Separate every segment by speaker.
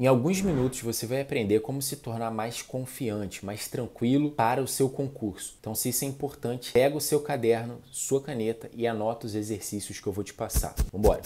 Speaker 1: Em alguns minutos você vai aprender como se tornar mais confiante, mais tranquilo para o seu concurso. Então, se isso é importante, pega o seu caderno, sua caneta e anota os exercícios que eu vou te passar. Vambora!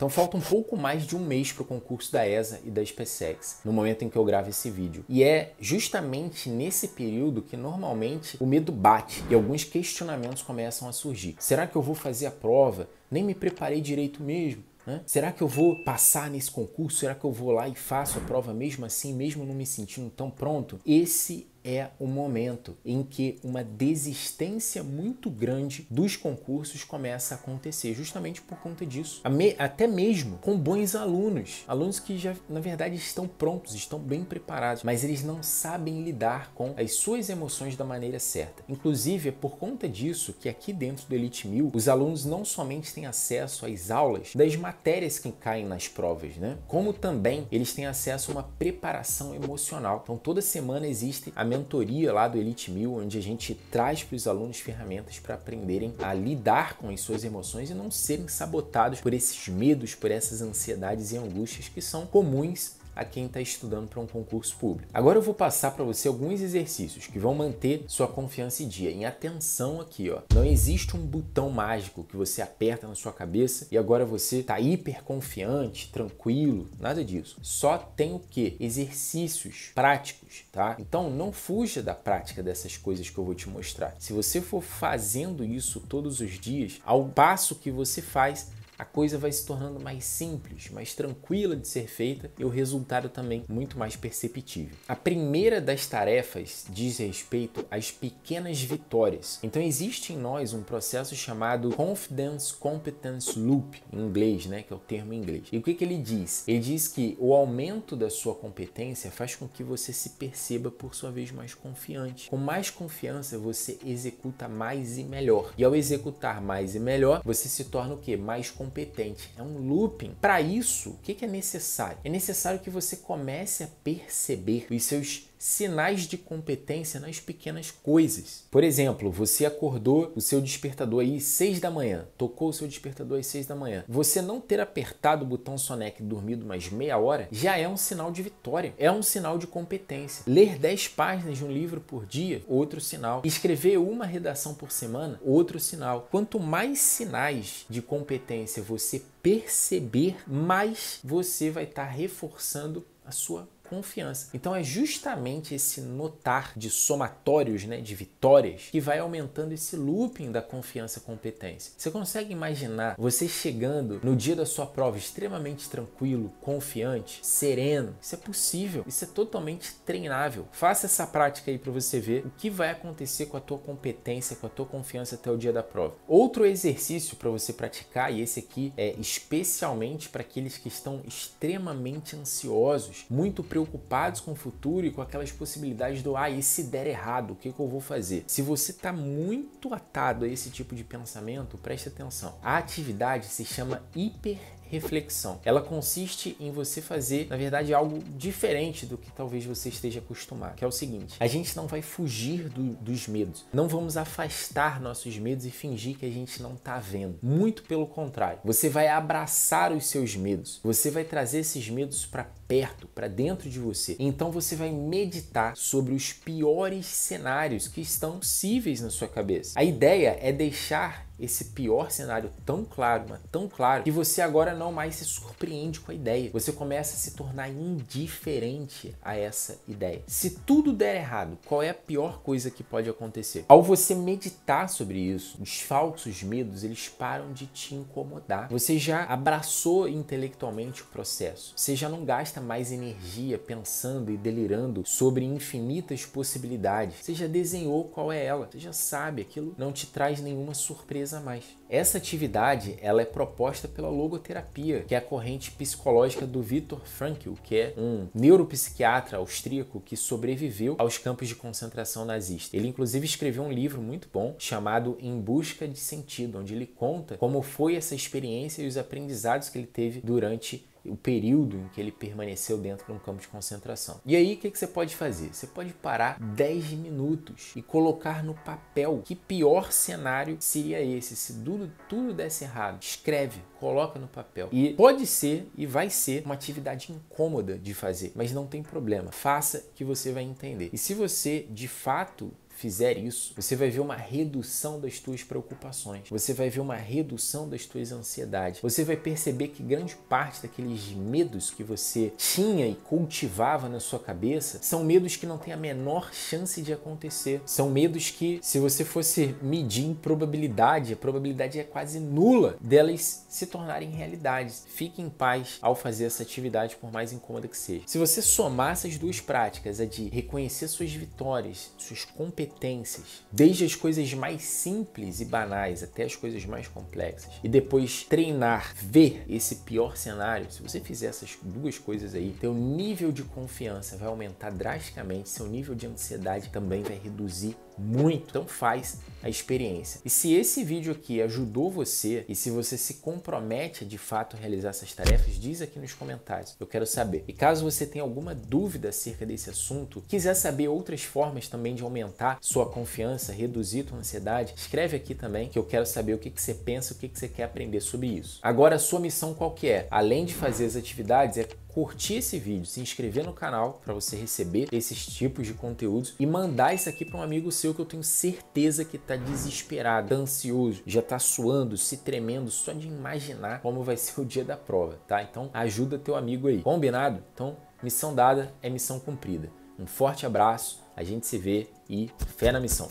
Speaker 1: Então falta um pouco mais de um mês para o concurso da ESA e da SpaceX, no momento em que eu gravo esse vídeo. E é justamente nesse período que normalmente o medo bate e alguns questionamentos começam a surgir. Será que eu vou fazer a prova? Nem me preparei direito mesmo? Né? Será que eu vou passar nesse concurso? Será que eu vou lá e faço a prova mesmo assim, mesmo não me sentindo tão pronto? Esse é o momento em que uma desistência muito grande dos concursos começa a acontecer, justamente por conta disso. Até mesmo com bons alunos, alunos que já, na verdade, estão prontos, estão bem preparados, mas eles não sabem lidar com as suas emoções da maneira certa. Inclusive, é por conta disso que aqui dentro do Elite 1000, os alunos não somente têm acesso às aulas das matérias que caem nas provas, né? Como também eles têm acesso a uma preparação emocional. Então, toda semana existe a mentoria lá do Elite Mil, onde a gente traz para os alunos ferramentas para aprenderem a lidar com as suas emoções e não serem sabotados por esses medos, por essas ansiedades e angústias que são comuns a quem está estudando para um concurso público. Agora eu vou passar para você alguns exercícios que vão manter sua confiança e dia. Em atenção aqui, ó. Não existe um botão mágico que você aperta na sua cabeça e agora você está hiper confiante, tranquilo, nada disso. Só tem o que? Exercícios práticos, tá? Então não fuja da prática dessas coisas que eu vou te mostrar. Se você for fazendo isso todos os dias, ao passo que você faz, a coisa vai se tornando mais simples, mais tranquila de ser feita e o resultado também muito mais perceptível. A primeira das tarefas diz respeito às pequenas vitórias. Então existe em nós um processo chamado Confidence Competence Loop, em inglês, né, que é o termo em inglês. E o que, que ele diz? Ele diz que o aumento da sua competência faz com que você se perceba por sua vez mais confiante. Com mais confiança você executa mais e melhor. E ao executar mais e melhor, você se torna o quê? Mais competente. É um looping. Para isso, o que é necessário? É necessário que você comece a perceber os seus sinais de competência nas pequenas coisas. Por exemplo, você acordou o seu despertador aí às 6 da manhã, tocou o seu despertador às 6 da manhã. Você não ter apertado o botão Sonec e dormido mais meia hora já é um sinal de vitória, é um sinal de competência. Ler 10 páginas de um livro por dia, outro sinal. Escrever uma redação por semana, outro sinal. Quanto mais sinais de competência você perceber, mais você vai estar tá reforçando a sua confiança. Então é justamente esse notar de somatórios, né, de vitórias, que vai aumentando esse looping da confiança competência. Você consegue imaginar você chegando no dia da sua prova extremamente tranquilo, confiante, sereno? Isso é possível, isso é totalmente treinável. Faça essa prática aí para você ver o que vai acontecer com a tua competência, com a tua confiança até o dia da prova. Outro exercício para você praticar, e esse aqui é especialmente para aqueles que estão extremamente ansiosos, muito preocupados preocupados com o futuro e com aquelas possibilidades do ah, e se der errado, o que, que eu vou fazer? Se você está muito atado a esse tipo de pensamento, preste atenção. A atividade se chama hiper reflexão. Ela consiste em você fazer, na verdade, algo diferente do que talvez você esteja acostumado, que é o seguinte: a gente não vai fugir do, dos medos, não vamos afastar nossos medos e fingir que a gente não está vendo. Muito pelo contrário, você vai abraçar os seus medos, você vai trazer esses medos para perto, para dentro de você. Então você vai meditar sobre os piores cenários que estão possíveis na sua cabeça. A ideia é deixar esse pior cenário tão claro, mas tão claro, que você agora não mais se surpreende com a ideia. Você começa a se tornar indiferente a essa ideia. Se tudo der errado, qual é a pior coisa que pode acontecer? Ao você meditar sobre isso, os falsos medos, eles param de te incomodar. Você já abraçou intelectualmente o processo. Você já não gasta mais energia pensando e delirando sobre infinitas possibilidades. Você já desenhou qual é ela. Você já sabe, aquilo não te traz nenhuma surpresa a mais. Essa atividade ela é proposta pela logoterapia, que é a corrente psicológica do Viktor Frankl, que é um neuropsiquiatra austríaco que sobreviveu aos campos de concentração nazista. Ele inclusive escreveu um livro muito bom chamado Em Busca de Sentido, onde ele conta como foi essa experiência e os aprendizados que ele teve durante o período em que ele permaneceu dentro de um campo de concentração. E aí, o que, que, você pode fazer? Você pode parar 10 minutos e colocar no papel que pior cenário seria esse. Se tudo, tudo desse errado, escreve, coloca no papel. E pode ser e vai ser uma atividade incômoda de fazer, mas não tem problema. Faça que você vai entender. E se você de fato fizer isso, você vai ver uma redução das tuas preocupações, você vai ver uma redução das tuas ansiedades, você vai perceber que grande parte daqueles medos que você tinha e cultivava na sua cabeça são medos que não têm a menor chance de acontecer, são medos que, se você fosse medir em probabilidade, a probabilidade é quase nula delas se tornarem realidades. Fique em paz ao fazer essa atividade, por mais incômoda que seja. Se você somar essas duas práticas, a de reconhecer suas vitórias, suas competências, competências, desde as coisas mais simples e banais até as coisas mais complexas. E depois treinar, ver esse pior cenário. Se você fizer essas duas coisas aí, seu nível de confiança vai aumentar drasticamente, seu nível de ansiedade também vai reduzir muito, então faz a experiência. E se esse vídeo aqui ajudou você e se você se compromete a, de fato a realizar essas tarefas, diz aqui nos comentários. Eu quero saber. E caso você tenha alguma dúvida acerca desse assunto, quiser saber outras formas também de aumentar sua confiança, reduzir sua ansiedade, escreve aqui também que eu quero saber o que, que você pensa, o que, que você quer aprender sobre isso. Agora, a sua missão qual que é? Além de fazer as atividades, é curtir esse vídeo, se inscrever no canal para você receber esses tipos de conteúdos e mandar isso aqui para um amigo seu que eu tenho certeza que está desesperado, tá ansioso, já está suando, se tremendo só de imaginar como vai ser o dia da prova, tá? Então ajuda teu amigo aí. Combinado? Então, missão dada é missão cumprida. Um forte abraço, a gente se vê e fé na missão.